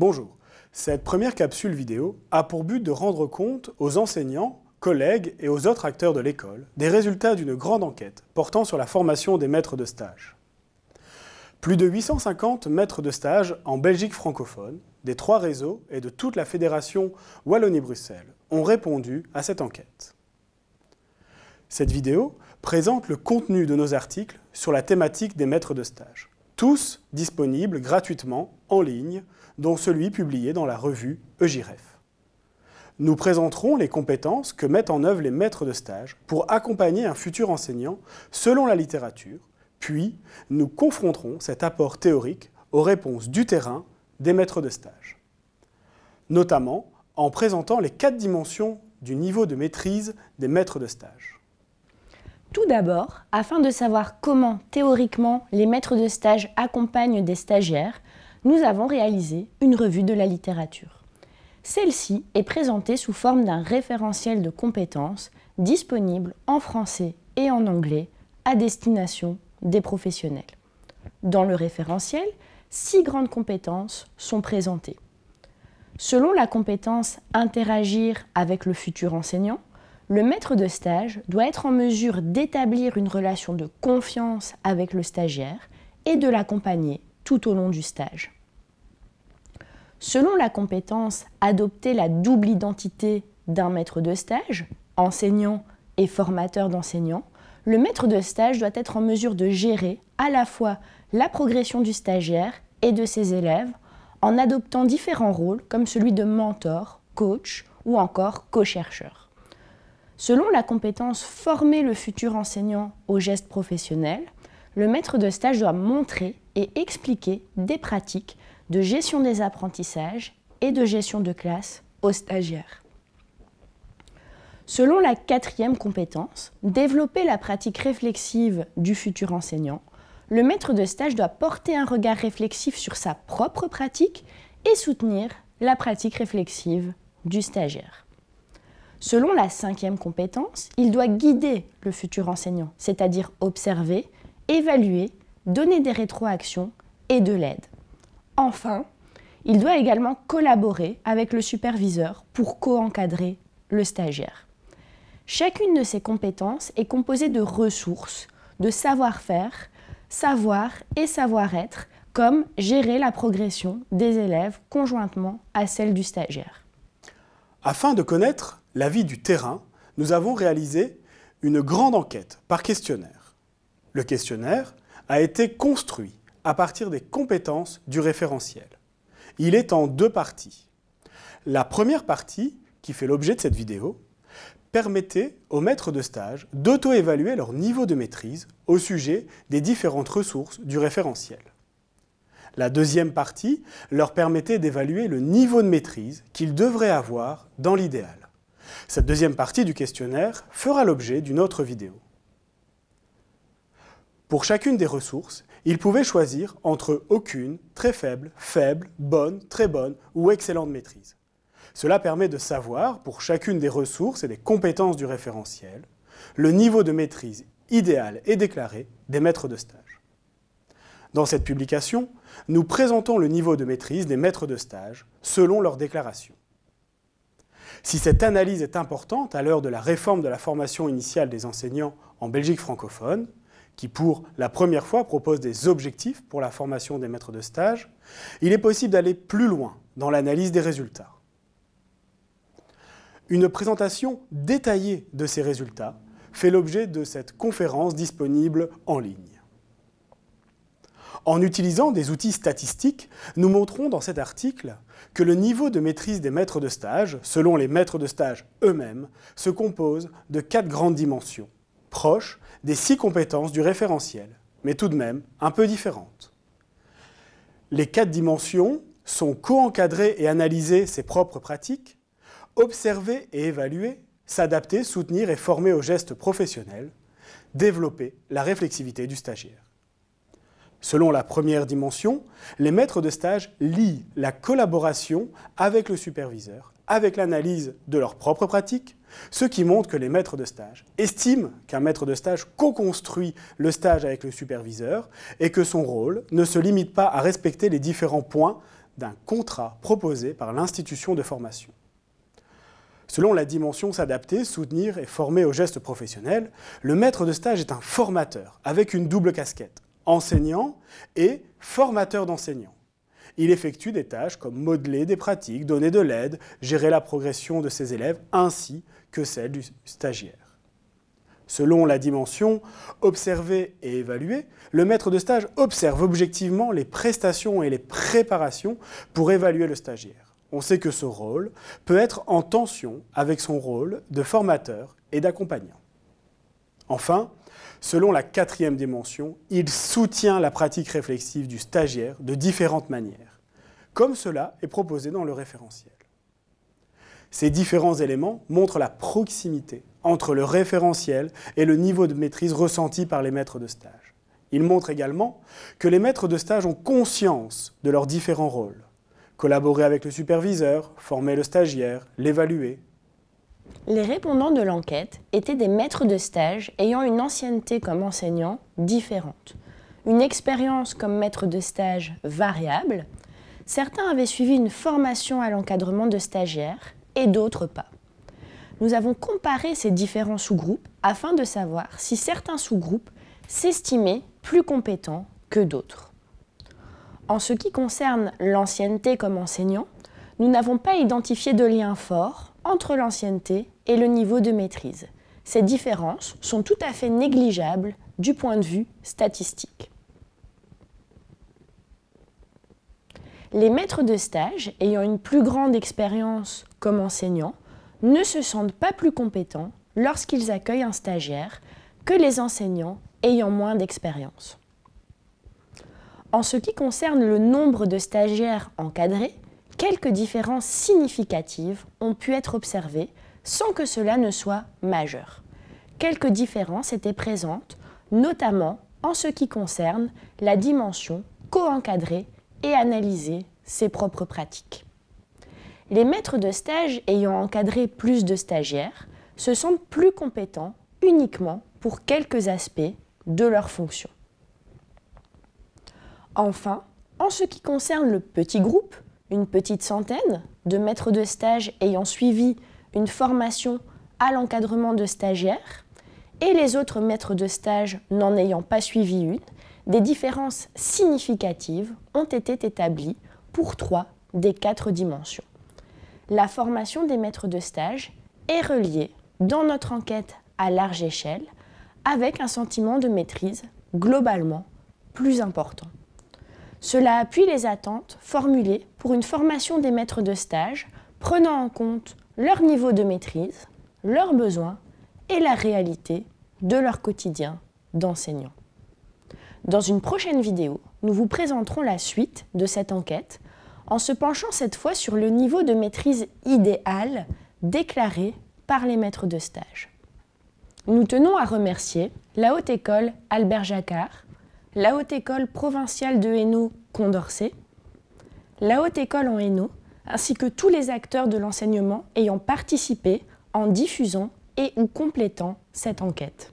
Bonjour. Cette première capsule vidéo a pour but de rendre compte aux enseignants, collègues et aux autres acteurs de l'école des résultats d'une grande enquête portant sur la formation des maîtres de stage. Plus de 850 maîtres de stage en Belgique francophone, des trois réseaux et de toute la fédération Wallonie-Bruxelles ont répondu à cette enquête. Cette vidéo présente le contenu de nos articles sur la thématique des maîtres de stage tous disponibles gratuitement en ligne, dont celui publié dans la revue EGIREF. Nous présenterons les compétences que mettent en œuvre les maîtres de stage pour accompagner un futur enseignant selon la littérature, puis nous confronterons cet apport théorique aux réponses du terrain des maîtres de stage. Notamment en présentant les quatre dimensions du niveau de maîtrise des maîtres de stage. Tout d'abord, afin de savoir comment théoriquement les maîtres de stage accompagnent des stagiaires, nous avons réalisé une revue de la littérature. Celle-ci est présentée sous forme d'un référentiel de compétences disponible en français et en anglais à destination des professionnels. Dans le référentiel, six grandes compétences sont présentées. Selon la compétence Interagir avec le futur enseignant, le maître de stage doit être en mesure d'établir une relation de confiance avec le stagiaire et de l'accompagner tout au long du stage. Selon la compétence, adopter la double identité d'un maître de stage, enseignant et formateur d'enseignants, le maître de stage doit être en mesure de gérer à la fois la progression du stagiaire et de ses élèves en adoptant différents rôles comme celui de mentor, coach ou encore co-chercheur. Selon la compétence former le futur enseignant au gestes professionnel, le maître de stage doit montrer et expliquer des pratiques de gestion des apprentissages et de gestion de classe aux stagiaires. Selon la quatrième compétence, développer la pratique réflexive du futur enseignant, le maître de stage doit porter un regard réflexif sur sa propre pratique et soutenir la pratique réflexive du stagiaire. Selon la cinquième compétence, il doit guider le futur enseignant, c'est-à-dire observer, évaluer, donner des rétroactions et de l'aide. Enfin, il doit également collaborer avec le superviseur pour co-encadrer le stagiaire. Chacune de ces compétences est composée de ressources, de savoir-faire, savoir et savoir-être, comme gérer la progression des élèves conjointement à celle du stagiaire. Afin de connaître la vie du terrain, nous avons réalisé une grande enquête par questionnaire. Le questionnaire a été construit à partir des compétences du référentiel. Il est en deux parties. La première partie, qui fait l'objet de cette vidéo, permettait aux maîtres de stage d'auto-évaluer leur niveau de maîtrise au sujet des différentes ressources du référentiel. La deuxième partie leur permettait d'évaluer le niveau de maîtrise qu'ils devraient avoir dans l'idéal. Cette deuxième partie du questionnaire fera l'objet d'une autre vidéo. Pour chacune des ressources, ils pouvaient choisir entre aucune, très faible, faible, bonne, très bonne ou excellente maîtrise. Cela permet de savoir, pour chacune des ressources et des compétences du référentiel, le niveau de maîtrise idéal et déclaré des maîtres de stage. Dans cette publication, nous présentons le niveau de maîtrise des maîtres de stage selon leurs déclarations. Si cette analyse est importante à l'heure de la réforme de la formation initiale des enseignants en Belgique francophone, qui pour la première fois propose des objectifs pour la formation des maîtres de stage, il est possible d'aller plus loin dans l'analyse des résultats. Une présentation détaillée de ces résultats fait l'objet de cette conférence disponible en ligne. En utilisant des outils statistiques, nous montrons dans cet article que le niveau de maîtrise des maîtres de stage, selon les maîtres de stage eux-mêmes, se compose de quatre grandes dimensions, proches des six compétences du référentiel, mais tout de même un peu différentes. Les quatre dimensions sont co-encadrer et analyser ses propres pratiques, observer et évaluer, s'adapter, soutenir et former aux gestes professionnels, développer la réflexivité du stagiaire. Selon la première dimension, les maîtres de stage lient la collaboration avec le superviseur, avec l'analyse de leurs propres pratiques, ce qui montre que les maîtres de stage estiment qu'un maître de stage co-construit le stage avec le superviseur et que son rôle ne se limite pas à respecter les différents points d'un contrat proposé par l'institution de formation. Selon la dimension s'adapter, soutenir et former aux gestes professionnels, le maître de stage est un formateur avec une double casquette enseignant et formateur d'enseignants. Il effectue des tâches comme modeler des pratiques, donner de l'aide, gérer la progression de ses élèves ainsi que celle du stagiaire. Selon la dimension observer et évaluer, le maître de stage observe objectivement les prestations et les préparations pour évaluer le stagiaire. On sait que ce rôle peut être en tension avec son rôle de formateur et d'accompagnant. Enfin, Selon la quatrième dimension, il soutient la pratique réflexive du stagiaire de différentes manières, comme cela est proposé dans le référentiel. Ces différents éléments montrent la proximité entre le référentiel et le niveau de maîtrise ressenti par les maîtres de stage. Ils montrent également que les maîtres de stage ont conscience de leurs différents rôles. Collaborer avec le superviseur, former le stagiaire, l'évaluer, les répondants de l'enquête étaient des maîtres de stage ayant une ancienneté comme enseignant différente, une expérience comme maître de stage variable, certains avaient suivi une formation à l'encadrement de stagiaires et d'autres pas. Nous avons comparé ces différents sous-groupes afin de savoir si certains sous-groupes s'estimaient plus compétents que d'autres. En ce qui concerne l'ancienneté comme enseignant, nous n'avons pas identifié de lien fort entre l'ancienneté et le niveau de maîtrise. Ces différences sont tout à fait négligeables du point de vue statistique. Les maîtres de stage ayant une plus grande expérience comme enseignants ne se sentent pas plus compétents lorsqu'ils accueillent un stagiaire que les enseignants ayant moins d'expérience. En ce qui concerne le nombre de stagiaires encadrés, quelques différences significatives ont pu être observées sans que cela ne soit majeur. Quelques différences étaient présentes, notamment en ce qui concerne la dimension co-encadrer et analyser ses propres pratiques. Les maîtres de stage ayant encadré plus de stagiaires se sentent plus compétents uniquement pour quelques aspects de leur fonction. Enfin, en ce qui concerne le petit groupe, une petite centaine de maîtres de stage ayant suivi une formation à l'encadrement de stagiaires et les autres maîtres de stage n'en ayant pas suivi une, des différences significatives ont été établies pour trois des quatre dimensions. La formation des maîtres de stage est reliée dans notre enquête à large échelle avec un sentiment de maîtrise globalement plus important. Cela appuie les attentes formulées pour une formation des maîtres de stage prenant en compte leur niveau de maîtrise, leurs besoins et la réalité de leur quotidien d'enseignant. Dans une prochaine vidéo, nous vous présenterons la suite de cette enquête en se penchant cette fois sur le niveau de maîtrise idéal déclaré par les maîtres de stage. Nous tenons à remercier la Haute École Albert Jacquard la Haute École provinciale de Hainaut Condorcet, la Haute École en Hainaut, ainsi que tous les acteurs de l'enseignement ayant participé en diffusant et ou complétant cette enquête.